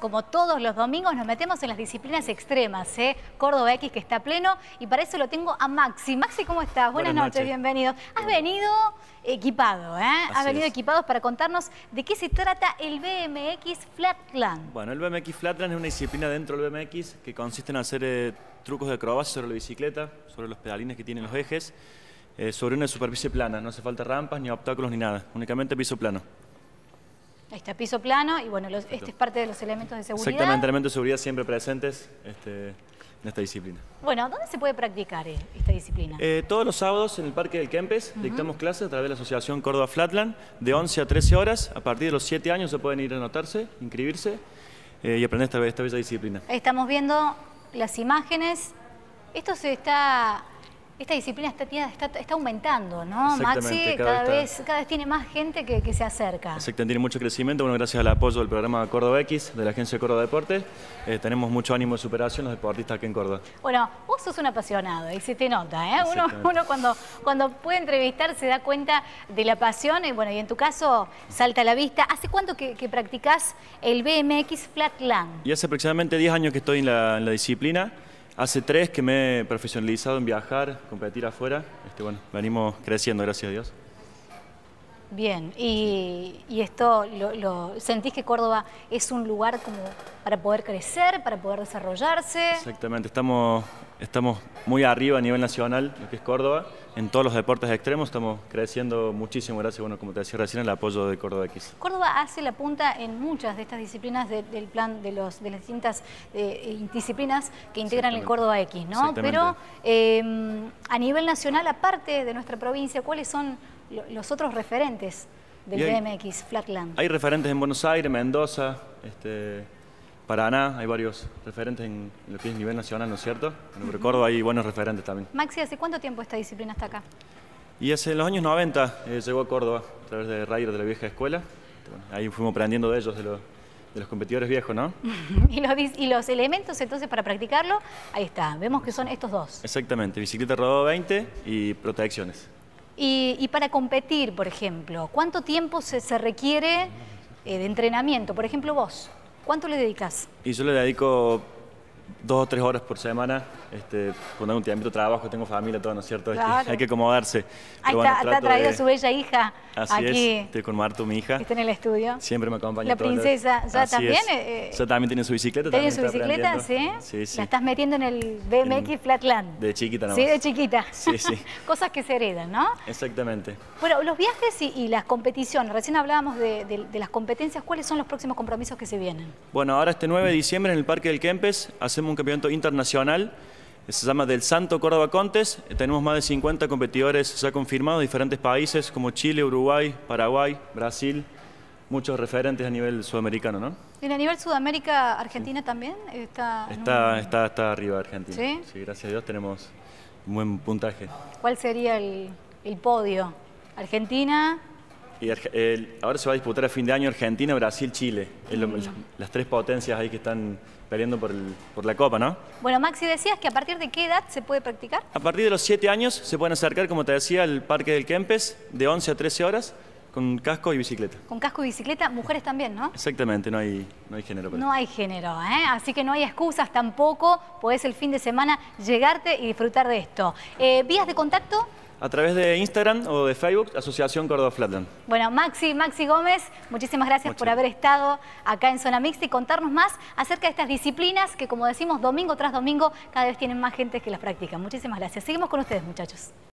Como todos los domingos nos metemos en las disciplinas extremas, ¿eh? Córdoba X que está pleno y para eso lo tengo a Maxi. Maxi, ¿cómo estás? Buenas, noches, bienvenido. Has venido equipado, ¿eh? Has venido equipado para contarnos de qué se trata el BMX Flatland. Bueno, el BMX Flatland es una disciplina dentro del BMX que consiste en hacer eh, trucos de acrobacia sobre la bicicleta, sobre los pedalines que tienen los ejes, eh, sobre una superficie plana. No hace falta rampas, ni obstáculos, ni nada. Únicamente piso plano. Ahí está, piso plano y bueno, este es parte de los elementos de seguridad. Exactamente, elementos de seguridad siempre presentes este, en esta disciplina. Bueno, ¿dónde se puede practicar eh, esta disciplina? Eh, todos los sábados en el Parque del Kempes dictamos clases a través de la Asociación Córdoba Flatland de 11 a 13 horas. A partir de los 7 años se pueden ir a anotarse, inscribirse eh, y aprender esta, esta bella disciplina. Estamos viendo las imágenes. Esto se está esta disciplina está, aumentando, ¿no? Maxi, cada, vez, tiene más gente que, se acerca. Exactamente, tiene mucho crecimiento. Bueno, gracias al apoyo del programa Córdoba X, de la Agencia de Córdoba Deportes, eh, tenemos mucho ánimo de superación los deportistas aquí en Córdoba. Bueno, vos sos un apasionado y se te nota, ¿eh? Uno, cuando, puede entrevistar se da cuenta de la pasión y, bueno, y en tu caso salta a la vista. ¿Hace cuánto que, que practicás el BMX Flatland? Y hace aproximadamente 10 años que estoy en la disciplina. Hace tres que me he profesionalizado en viajar, competir afuera. Este, bueno, venimos creciendo, gracias a Dios. Bien, y, esto, lo, ¿sentís que Córdoba es un lugar como para poder crecer, para poder desarrollarse. Exactamente, estamos, estamos muy arriba a nivel nacional, lo que es Córdoba, en todos los deportes extremos estamos creciendo muchísimo gracias, bueno, como te decía recién, el apoyo de Córdoba X. Córdoba hace la punta en muchas de estas disciplinas del plan de, los, de las distintas eh, disciplinas que integran el Córdoba X, ¿no? Pero em, a nivel nacional, aparte de nuestra provincia, ¿cuáles son los otros referentes del BMX Flatland? Hay referentes en Buenos Aires, Mendoza, este, para Paraná, hay varios referentes en lo que es nivel nacional, ¿no es cierto? En Córdoba recuerdo hay buenos referentes también. Maxi, ¿hace cuánto tiempo esta disciplina está acá? Y hace los años 90 eh, llegó a Córdoba a través de Ryder de la vieja escuela. ahí fuimos aprendiendo de ellos, de los, competidores viejos, ¿no? y, los, elementos entonces para practicarlo, ahí está, vemos que son estos dos. Exactamente, bicicleta rodado 20 y protecciones. Y, para competir, por ejemplo, ¿cuánto tiempo se, requiere eh, de entrenamiento? Por ejemplo, vos. ¿Cuánto le dedicas? Y yo le dedico dos o tres horas por semana, este, poner un tiempo de trabajo, tengo familia, todo, ¿no es cierto? Hay, que, acomodarse. Ahí está, está traído su bella hija. aquí. es, estoy con marto mi hija. Está en el estudio. Siempre me acompaña. La princesa, ya también. Eh, también tiene su bicicleta. Tiene su bicicleta, ¿sí? Sí, La estás metiendo en el BMX Flatland. De chiquita Sí, de chiquita. Sí, sí. Cosas que se heredan, ¿no? Exactamente. Bueno, los viajes y, las competiciones. Recién hablábamos de, las competencias. ¿Cuáles son los próximos compromisos que se vienen? Bueno, ahora este 9 de diciembre en el Parque del Kempes hacemos un campeonato internacional, se llama Del Santo Córdoba Contes. Tenemos más de 50 competidores ya confirmados de diferentes países como Chile, Uruguay, Paraguay, Brasil, muchos referentes a nivel sudamericano, ¿no? a nivel Sudamérica, Argentina también está...? Está, está, arriba Argentina. ¿Sí? gracias a Dios tenemos un buen puntaje. ¿Cuál sería el, el podio? ¿Argentina, y ahora se va a disputar a fin de año Argentina, Brasil, Chile. Mm. las, tres potencias ahí que están peleando por, la Copa, ¿no? Bueno, Maxi, decías que a partir de qué edad se puede practicar? A partir de los 7 años se pueden acercar, como te decía, al Parque del Kempes de 11 a 13 horas con casco y bicicleta. Con casco y bicicleta, mujeres también, ¿no? Exactamente, no hay, no hay género. No hay género, ¿eh? Así que no hay excusas tampoco. Podés el fin de semana llegarte y disfrutar de esto. Eh, ¿Vías de contacto? a través de Instagram o de Facebook, Asociación Córdoba Flatland. Bueno, Maxi, Maxi Gómez, muchísimas gracias por haber estado acá en Zona Mixta y contarnos más acerca de estas disciplinas que, como decimos, domingo tras domingo cada vez tienen más gente que las practica. Muchísimas gracias. Seguimos con ustedes, muchachos.